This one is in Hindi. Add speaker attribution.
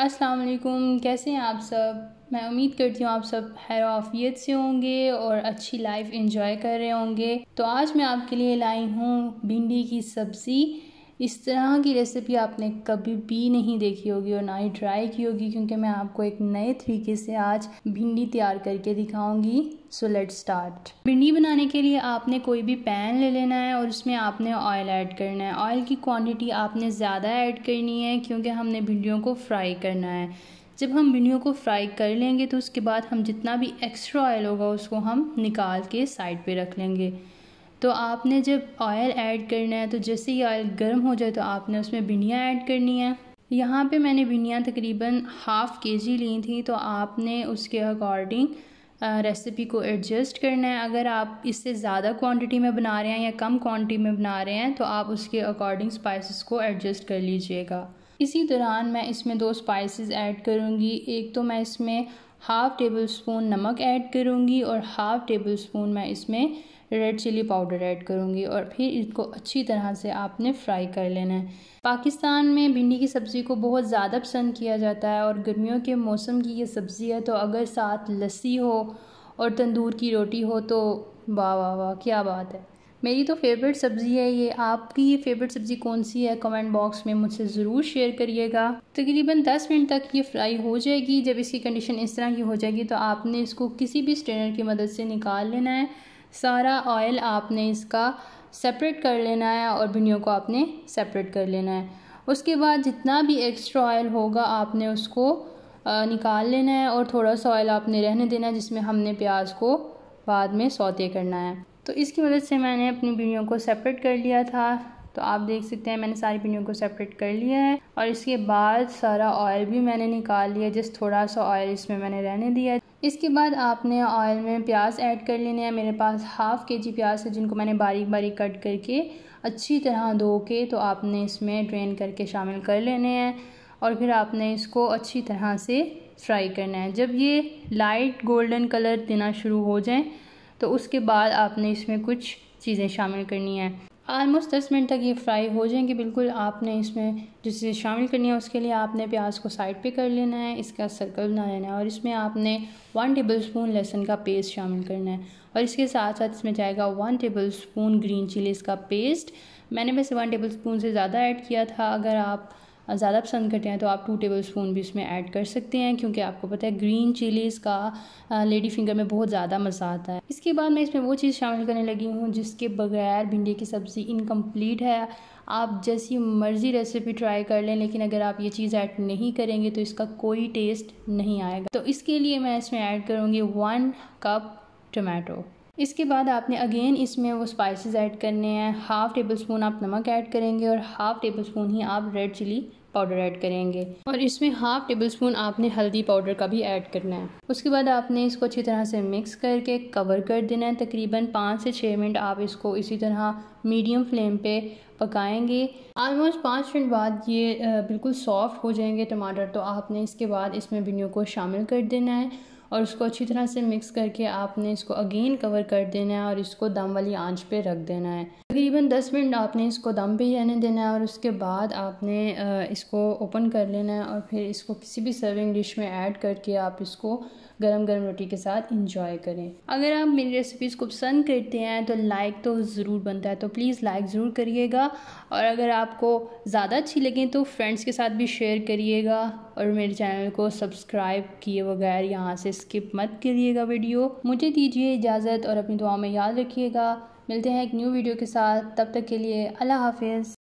Speaker 1: अस्सलाम वालेकुम कैसे हैं आप सब मैं उम्मीद करती हूँ आप सब हैराफियत से होंगे और अच्छी लाइफ इंजॉय कर रहे होंगे तो आज मैं आपके लिए लाई हूँ भिंडी की सब्ज़ी इस तरह की रेसिपी आपने कभी भी नहीं देखी होगी और ना ही ट्राई की होगी क्योंकि मैं आपको एक नए तरीके से आज भिंडी तैयार करके दिखाऊंगी सो लेट स्टार्ट भिंडी बनाने के लिए आपने कोई भी पैन ले लेना है और उसमें आपने ऑयल ऐड करना है ऑयल की क्वांटिटी आपने ज़्यादा ऐड करनी है क्योंकि हमने भिंडियों को फ्राई करना है जब हम भिंडियों को फ्राई कर लेंगे तो उसके बाद हम जितना भी एक्स्ट्रा ऑयल होगा उसको हम निकाल के साइड पर रख लेंगे तो आपने जब ऑयल ऐड करना है तो जैसे ही ऑयल गर्म हो जाए तो आपने उसमें भिंडियाँ ऐड करनी है यहाँ पे मैंने भिंडियाँ तकरीबन हाफ़ के जी ली थी तो आपने उसके अकॉर्डिंग रेसिपी को एडजस्ट करना है अगर आप इससे ज़्यादा क्वांटिटी में बना रहे हैं या कम क्वांटिटी में बना रहे हैं तो आप उसके अकॉर्डिंग स्पाइसेस को एडजस्ट कर लीजिएगा इसी दौरान मैं इसमें दो स्पाइसेस ऐड करूँगी एक तो मैं इसमें हाफ़ टेबल स्पून नमक ऐड करूँगी और हाफ़ टेबल स्पून मैं इसमें रेड चिली पाउडर ऐड करूँगी और फिर इसको अच्छी तरह से आपने फ्राई कर लेना है पाकिस्तान में भिंडी की सब्ज़ी को बहुत ज़्यादा पसंद किया जाता है और गर्मियों के मौसम की ये सब्ज़ी है तो अगर साथ लस्सी हो और तंदूर की रोटी हो तो वाह वाह वाह क्या बात है मेरी तो फेवरेट सब्ज़ी है ये आपकी फेवरेट सब्ज़ी कौन सी है कमेंट बॉक्स में मुझसे ज़रूर शेयर करिएगा तकरीबन तो 10 मिनट तक ये फ्राई हो जाएगी जब इसकी कंडीशन इस तरह की हो जाएगी तो आपने इसको किसी भी स्ट्रेनर की मदद से निकाल लेना है सारा ऑयल आपने इसका सेपरेट कर लेना है और भिंडियों को आपने सेपरेट कर लेना है उसके बाद जितना भी एक्स्ट्रा ऑयल होगा आपने उसको निकाल लेना है और थोड़ा सा ऑयल आपने रहने देना है जिसमें हमने प्याज को बाद में सौते करना है तो इसकी मदद से मैंने अपनी भिंडियों को सेपरेट कर लिया था तो आप देख सकते हैं मैंने सारी भिंडियों को सेपरेट कर लिया है और इसके बाद सारा ऑयल भी मैंने निकाल लिया जिस थोड़ा सा ऑयल इसमें मैंने रहने दिया इसके बाद आपने ऑयल में प्याज ऐड कर लेने हैं मेरे पास हाफ़ के जी प्याज है जिनको मैंने बारीक बारीक कट करके अच्छी तरह धो के तो आपने इसमें ड्रेन करके शामिल कर लेने हैं और फिर आपने इसको अच्छी तरह से फ्राई करना है जब ये लाइट गोल्डन कलर देना शुरू हो जाए तो उसके बाद आपने इसमें कुछ चीज़ें शामिल करनी है आलमोस्ट दस मिनट तक ये फ्राई हो जाएंगे बिल्कुल आपने इसमें जो चीज़ें शामिल करनी है उसके लिए आपने प्याज को साइड पे कर लेना है इसका सर्कल बना लेना है और इसमें आपने वन टेबल स्पून लहसुन का पेस्ट शामिल करना है और इसके साथ साथ इसमें जाएगा one tablespoon green chillies का पेस्ट मैंने वैसे वन टेबल स्पून से ज़्यादा ऐड किया था अगर आप ज़्यादा पसंद करते हैं तो आप टू टेबल स्पून भी उसमें ऐड कर सकते हैं क्योंकि आपको पता है ग्रीन चिलीज़ का लेडी फिंगर में बहुत ज़्यादा मज़ा आता है इसके बाद मैं इसमें वो चीज़ शामिल करने लगी हूँ जिसके बगैर भिंडी की सब्ज़ी इनकम्प्लीट है आप जैसी मर्ज़ी रेसिपी ट्राई कर लें लेकिन अगर आप ये चीज़ ऐड नहीं करेंगे तो इसका कोई टेस्ट नहीं आएगा तो इसके लिए मैं इसमें ऐड करूँगी वन कप टमाटो इसके बाद आपने अगेन इसमें वो स्पाइसेस ऐड करने हैं हाफ़ टेबल स्पून आप नमक ऐड करेंगे और हाफ़ टेबल स्पून ही आप रेड चिली पाउडर ऐड करेंगे और इसमें हाफ टेबल स्पून आपने हल्दी पाउडर का भी ऐड करना है उसके बाद आपने इसको अच्छी तरह से मिक्स करके कवर कर देना है तकरीबन पाँच से छः मिनट आप इसको इसी तरह मीडियम फ्लेम पे पकाएंगे आलमोस्ट पाँच मिनट बाद ये बिल्कुल सॉफ्ट हो जाएंगे टमाटर तो आपने इसके बाद इसमें भिनियों को शामिल कर देना है और उसको अच्छी तरह से मिक्स करके आपने इसको अगेन कवर कर देना है और इसको दम वाली आंच पे रख देना है तकरीबन दस मिनट आपने इसको दम पे ही रहने देना है और उसके बाद आपने इसको ओपन कर लेना है और फिर इसको किसी भी सर्विंग डिश में ऐड करके आप इसको गरम गरम रोटी के साथ इंजॉय करें अगर आप मेरी रेसिपीज़ को पसंद करते हैं तो लाइक तो ज़रूर बनता है तो प्लीज़ लाइक ज़रूर करिएगा और अगर आपको ज़्यादा अच्छी लगे तो फ्रेंड्स के साथ भी शेयर करिएगा और मेरे चैनल को सब्सक्राइब किए बगैर यहाँ से स्किप मत करिएगा वीडियो मुझे दीजिए इजाज़त और अपनी दुआ में याद रखिएगा मिलते हैं एक न्यू वीडियो के साथ तब तक के लिए अल्लाह हाफिज़